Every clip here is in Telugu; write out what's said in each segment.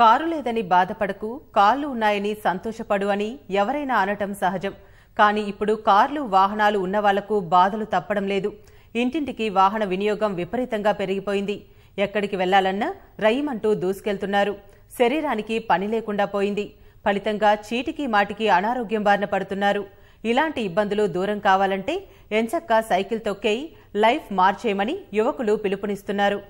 కారు లేదని బాధపడకు కార్లు ఉన్నాయని సంతోషపడు అని ఎవరైనా అనటం సహజం కానీ ఇప్పుడు కార్లు వాహనాలు ఉన్న వాళ్లకు బాధలు తప్పడం లేదు ఇంటింటికి వాహన వినియోగం విపరీతంగా పెరిగిపోయింది ఎక్కడికి వెళ్లాలన్నా రయ్యమంటూ దూసుకెళ్తున్నారు శరీరానికి పని లేకుండా పోయింది ఫలితంగా చీటికి మాటికి అనారోగ్యం బారిన పడుతున్నారు ఇలాంటి ఇబ్బందులు దూరం కావాలంటే ఎంచక్క సైకిల్ తొక్కేయి లైఫ్ మార్చేయమని యువకులు పిలుపునిస్తున్నారు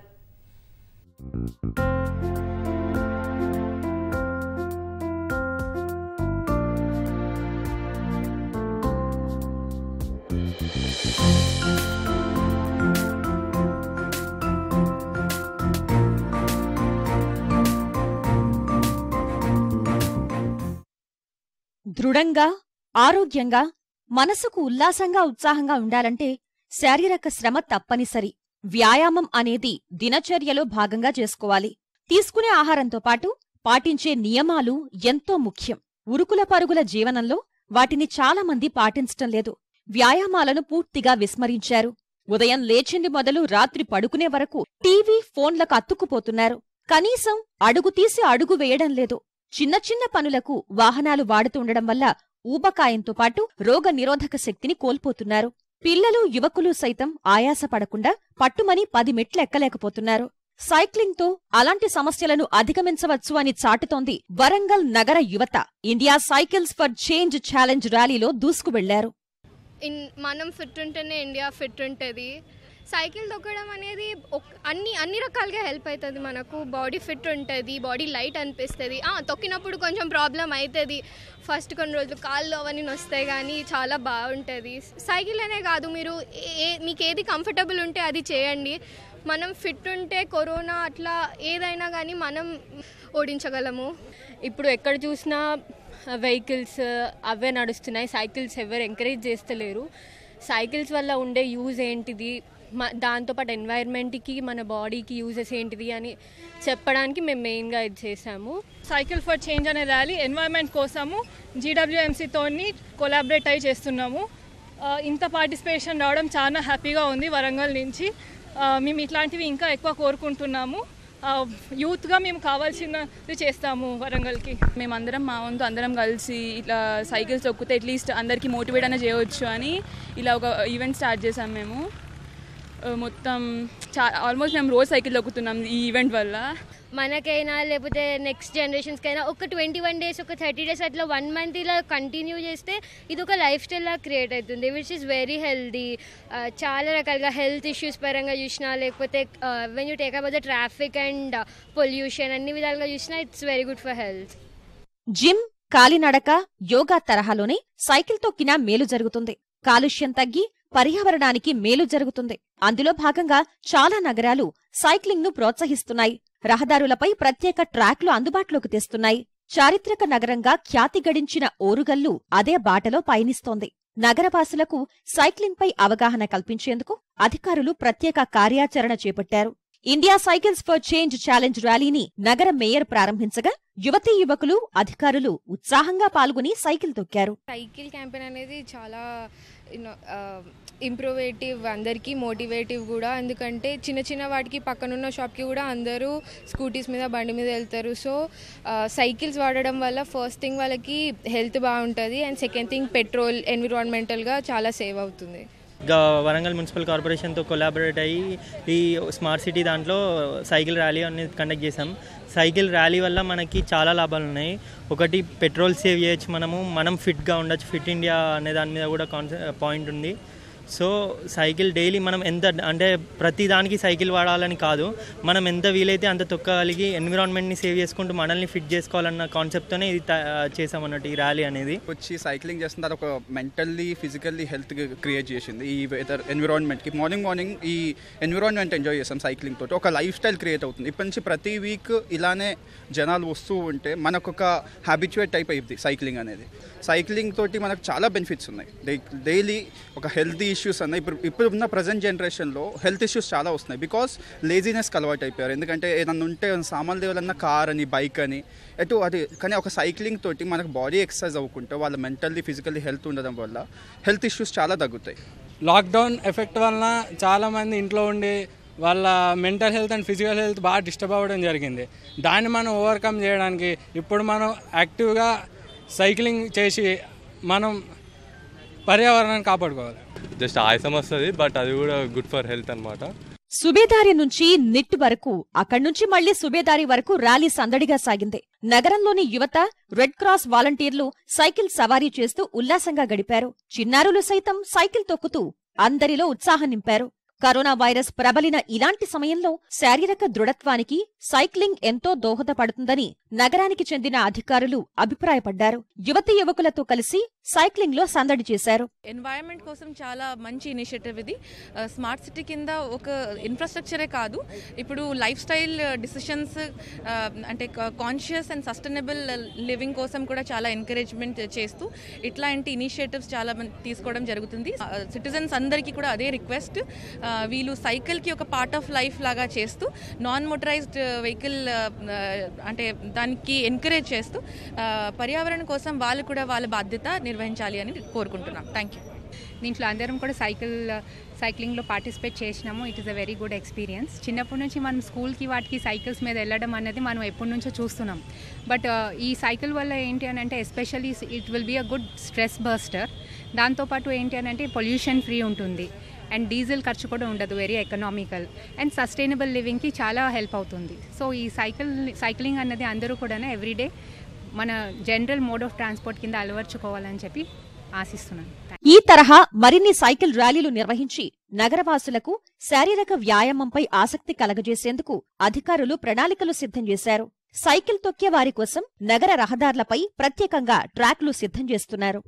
దృఢంగా ఆరోగ్యంగా మనసుకు ఉల్లాసంగా ఉత్సాహంగా ఉండాలంటే శారీరక శ్రమ తప్పనిసరి వ్యాయామం అనేది దినచర్యలో భాగంగా చేసుకోవాలి తీసుకునే ఆహారంతో పాటు పాటించే నియమాలు ఎంతో ముఖ్యం ఉరుకుల పరుగుల జీవనంలో వాటిని చాలామంది పాటించటం లేదు వ్యాయామాలను పూర్తిగా విస్మరించారు ఉదయం లేచింది మొదలు రాత్రి పడుకునే వరకు టీవీ ఫోన్లకు అత్తుకుపోతున్నారు కనీసం అడుగు తీసి అడుగు వేయడం లేదు చిన్న చిన్న పనులకు వాహనాలు వాడుతుండడం వల్ల ఊబకాయంతో పాటు రోగ నిరోధక శక్తిని కోల్పోతున్నారు పిల్లలు యువకులు సైతం ఆయాసపడకుండా పట్టుమని పది మెట్లెక్కలేకపోతున్నారు సైక్లింగ్తో అలాంటి సమస్యలను అధిగమించవచ్చు అని చాటుతోంది వరంగల్ నగర యువత India cycles for change challenge ర్యాలీలో దూసుకు వెళ్లారు మనం ఫిట్ ఉంటేనే ఇండియా ఫిట్ ఉంటుంది సైకిల్ తొక్కడం అనేది అన్ని అన్ని రకాలుగా హెల్ప్ అవుతుంది మనకు బాడీ ఫిట్ ఉంటుంది బాడీ లైట్ అనిపిస్తుంది తొక్కినప్పుడు కొంచెం ప్రాబ్లం అవుతుంది ఫస్ట్ కొన్ని రోజులు కాళ్ళు అవన్నీ వస్తాయి కానీ చాలా బాగుంటుంది సైకిల్ అనే కాదు మీరు ఏ మీకు ఏది కంఫర్టబుల్ ఉంటే అది చేయండి మనం ఫిట్ ఉంటే కరోనా అట్లా ఏదైనా కానీ మనం ఓడించగలము ఇప్పుడు ఎక్కడ చూసినా వెహికల్స్ అవే నడుస్తున్నాయి సైకిల్స్ ఎవరు ఎంకరేజ్ చేస్తలేరు సైకిల్స్ వల్ల ఉండే యూజ్ ఏంటిది దాంతోపాటు ఎన్వైర్న్మెంట్కి మన బాడీకి యూజెస్ ఏంటిది అని చెప్పడానికి మేము మెయిన్గా ఇది చేసాము సైకిల్ ఫర్ చేంజ్ అనే ర్యాలీ ఎన్వైర్న్మెంట్ కోసము జీడబ్ల్యూఎంసీతో కొలాబరేట్ అయి చేస్తున్నాము ఇంత పార్టిసిపేషన్ రావడం చాలా హ్యాపీగా ఉంది వరంగల్ నుంచి మేము ఇట్లాంటివి ఇంకా ఎక్కువ కోరుకుంటున్నాము యూత్గా మేము కావాల్సినది చేస్తాము వరంగల్కి మేమందరం మా వంతు అందరం కలిసి ఇట్లా సైకిల్స్ తొక్కితే అట్లీస్ట్ అందరికీ మోటివేట్ అయినా చేయవచ్చు అని ఇలా ఒక ఈవెంట్ స్టార్ట్ చేసాము మేము మొత్తం చా ఆల్మోస్ట్ మేము రోజు సైకిల్ తొక్కుతున్నాం ఈ ఈవెంట్ వల్ల మనకైనా లేకపోతే నెక్స్ట్ జనరేషన్స్కైనా ఒక ట్వంటీ వన్ డేస్ ఒక థర్టీ డేస్ అట్లా వన్ మంత్ ఇలా కంటిన్యూ చేస్తే ఇది ఒక లైఫ్ స్టైల్లా క్రియేట్ అవుతుంది విచ్ ఇస్ వెరీ హెల్దీ చాలా రకాలుగా హెల్త్ ఇష్యూస్ పరంగా చూసినా లేకపోతే when you take about the traffic and pollution అన్ని విధాలుగా చూసినా it's very good for health gym కాలినడక యోగా తరహాలోనే సైకిల్ తొక్కినా మేలు జరుగుతుంది కాలుష్యం తగ్గి పర్యావరణానికి మేలు జరుగుతుంది అందులో భాగంగా చాలా నగరాలు సైక్లింగ్ను ప్రోత్సహిస్తున్నాయి రహదారులపై ప్రత్యేక ట్రాక్లు అందుబాటులోకి తెస్తున్నాయి చారిత్రక నగరంగా ఖ్యాతి గడించిన ఓరుగల్లు అదే బాటలో పయనిస్తోంది నగరవాసులకు సైక్లింగ్పై అవగాహన కల్పించేందుకు అధికారులు ప్రత్యేక కార్యాచరణ చేపట్టారు India cycles for change challenge ర్యాలీని నగర మేయర్ ప్రారంభించగా యువతీ యువకులు అధికారులు ఉత్సాహంగా పాల్గొని సైకిల్ తొక్కారు సైకిల్ క్యాంపెయిన్ అనేది చాలా ఇంప్రూవేటివ్ అందరికీ మోటివేటివ్ కూడా ఎందుకంటే చిన్న చిన్న వాటికి పక్కనున్న షాప్కి కూడా అందరూ స్కూటీస్ మీద బండి మీద వెళ్తారు సో సైకిల్స్ వాడడం వల్ల ఫస్ట్ థింగ్ వాళ్ళకి హెల్త్ బాగుంటుంది అండ్ సెకండ్ థింగ్ పెట్రోల్ ఎన్విరాన్మెంటల్గా చాలా సేవ్ అవుతుంది వరంగల్ మున్సిపల్ కార్పొరేషన్తో కొలాబరేట్ అయ్యి ఈ స్మార్ట్ సిటీ దాంట్లో సైకిల్ ర్యాలీ అనేది కండక్ట్ చేసాం సైకిల్ ర్యాలీ వల్ల మనకి చాలా లాభాలు ఉన్నాయి ఒకటి పెట్రోల్ సేవ్ చేయొచ్చు మనము మనం ఫిట్గా ఉండొచ్చు ఫిట్ ఇండియా అనే దాని మీద కూడా కాన్సె పాయింట్ ఉంది సో సైకిల్ డైలీ మనం ఎంత అంటే ప్రతి దానికి సైకిల్ వాడాలని కాదు మనం ఎంత వీలైతే అంత తొక్కగలిగి ఎన్విరాన్మెంట్ని సేవ్ చేసుకుంటూ మనల్ని ఫిట్ చేసుకోవాలన్న కాన్సెప్ట్తోనే ఇది చేసామన్నట్టు ఈ ర్యాలీ అనేది వచ్చి సైక్లింగ్ చేస్తున్న తర్వాత ఒక మెంటల్లీ ఫిజికల్లీ హెల్త్ క్రియేట్ చేసింది ఈ వెదర్ ఎన్విరాన్మెంట్కి మార్నింగ్ మార్నింగ్ ఈ ఎన్విరాన్మెంట్ ఎంజాయ్ చేస్తాం సైక్లింగ్ తోటి ఒక లైఫ్ స్టైల్ క్రియేట్ అవుతుంది ఇప్పటి నుంచి ప్రతి వీక్ ఇలానే జనాలు వస్తూ ఉంటే మనకొక హ్యాబిచువేట్ టైప్ అయింది సైక్లింగ్ అనేది సైక్లింగ్ తోటి మనకు చాలా బెనిఫిట్స్ ఉన్నాయి డైలీ ఒక హెల్తీ ఇష్యూస్ అన్న ఇప్పుడు ఇప్పుడు ఉన్న ప్రజెంట్ జనరేషన్లో హెల్త్ ఇష్యూస్ చాలా వస్తున్నాయి బికాస్ లేజినెస్ అలవాటు అయిపోయారు ఎందుకంటే ఏదన్నా ఉంటే సామాన్లు ఏదన్నా కార్ అని బైక్ అని ఎటు అది కానీ ఒక సైక్లింగ్ తోటి మనకు బాడీ ఎక్సర్సైజ్ అవ్వకుంటే వాళ్ళ మెంటల్లీ ఫిజికల్లీ హెల్త్ ఉండడం వల్ల హెల్త్ ఇష్యూస్ చాలా తగ్గుతాయి లాక్డౌన్ ఎఫెక్ట్ వలన చాలామంది ఇంట్లో ఉండి వాళ్ళ mental health and physical health బాగా డిస్టర్బ్ అవ్వడం జరిగింది దాన్ని మనం ఓవర్కమ్ చేయడానికి ఇప్పుడు మనం యాక్టివ్గా సైక్లింగ్ చేసి మనం పర్యావరణాన్ని కాపాడుకోవాలి జస్ట్ ఆయసం వస్తుంది బట్ అది కూడా గుడ్ ఫర్ హెల్త్ అనమాట సుబేదారి నుంచి నిట్ వరకు అక్కడి నుంచి మళ్లీ సుబేదారి వరకు ర్యాలీ సందడిగా సాగింది నగరంలోని యువత రెడ్ క్రాస్ వాలంటీర్లు సైకిల్ సవారీ చేస్తూ ఉల్లాసంగా గడిపారు చిన్నారులు సైతం సైకిల్ తొక్కుతూ అందరిలో ఉత్సాహం నింపారు కరోనా వైరస్ ప్రబలిన ఇలాంటి సమయంలో శారీరక దృఢత్వానికి సైక్లింగ్ ఎంతో దోహదపడుతుందని నగరానికి చెందిన అధికారులు అభిప్రాయపడ్డారు యువతి యువకులతో కలిసి సైక్లింగ్ లో సందడి చేశారు ఎన్వైరన్మెంట్ కోసం చాలా మంచి ఇనిషియేటివ్ ఇది స్మార్ట్ uh, సిటీ కింద ఒక ఇన్ఫ్రాస్ట్రక్చరే కాదు ఇప్పుడు లైఫ్ స్టైల్ డిసిషన్స్ అంటే కాన్షియస్ అండ్ సస్టైనబుల్ లివింగ్ కోసం కూడా చాలా ఎంకరేజ్మెంట్ చేస్తూ ఇట్లాంటి ఇనిషియేటివ్స్ చాలా తీసుకోవడం జరుగుతుంది సిటిజన్స్ uh, అందరికీ కూడా అదే రిక్వెస్ట్ uh, వీళ్ళు సైకిల్ కి ఒక పార్ట్ ఆఫ్ లైఫ్ లాగా చేస్తూ నాన్ మోటరైజ్డ్ వెహికల్ అంటే దానికి ఎంకరేజ్ చేస్తూ పర్యావరణం కోసం వాళ్ళు కూడా వాళ్ళ బాధ్యత నిర్వ నిర్వహించాలి అని కోరుకుంటున్నాం థ్యాంక్ యూ దీంట్లో అందరం కూడా సైకిల్ సైక్లింగ్లో పార్టిసిపేట్ చేసినాము it is a very good experience చిన్నప్పటి నుంచి మనం స్కూల్కి వాటికి సైకిల్స్ మీద వెళ్ళడం అనేది మనం ఎప్పటి నుంచో చూస్తున్నాం బట్ uh, ఈ సైకిల్ వల్ల ఏంటి అని అంటే especially it will be a good stress buster దాంతోపాటు ఏంటి అని అంటే పొల్యూషన్ ఫ్రీ ఉంటుంది అండ్ డీజిల్ ఖర్చు కూడా ఉండదు వెరీ ఎకనామికల్ అండ్ సస్టైనబుల్ లివింగ్కి చాలా హెల్ప్ అవుతుంది సో ఈ సైకిల్ సైక్లింగ్ అన్నది అందరూ కూడా ఎవ్రీడే మన జనరల్ మోడ్ ఆఫ్ ట్రాన్స్పోర్ట్ కింద అలవర్చుకోవాలని చెప్పి ఆశిస్తున్నాను ఈ తరహా మరిన్ని సైకిల్ ర్యాలీలు నిర్వహించి నగరవాసులకు శారీరక వ్యాయామంపై ఆసక్తి కలగజేసేందుకు అధికారులు ప్రణాళికలు సిద్ధం చేశారు సైకిల్ తొక్కే వారి కోసం నగర రహదారులపై ప్రత్యేకంగా ట్రాక్లు సిద్ధం చేస్తున్నారు